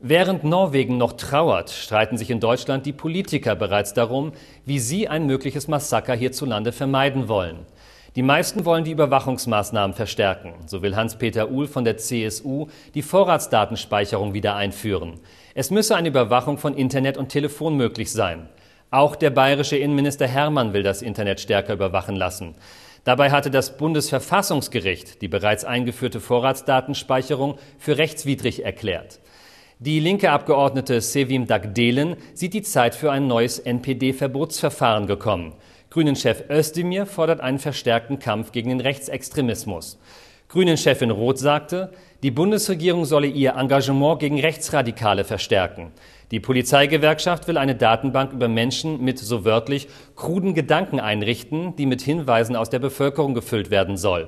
Während Norwegen noch trauert, streiten sich in Deutschland die Politiker bereits darum, wie sie ein mögliches Massaker hierzulande vermeiden wollen. Die meisten wollen die Überwachungsmaßnahmen verstärken. So will Hans-Peter Uhl von der CSU die Vorratsdatenspeicherung wieder einführen. Es müsse eine Überwachung von Internet und Telefon möglich sein. Auch der bayerische Innenminister Hermann will das Internet stärker überwachen lassen. Dabei hatte das Bundesverfassungsgericht die bereits eingeführte Vorratsdatenspeicherung für rechtswidrig erklärt. Die linke Abgeordnete Sevim Dagdelen sieht die Zeit für ein neues NPD-Verbotsverfahren gekommen. Grünen-Chef Özdemir fordert einen verstärkten Kampf gegen den Rechtsextremismus. Grünen-Chefin Roth sagte, die Bundesregierung solle ihr Engagement gegen Rechtsradikale verstärken. Die Polizeigewerkschaft will eine Datenbank über Menschen mit so wörtlich kruden Gedanken einrichten, die mit Hinweisen aus der Bevölkerung gefüllt werden soll.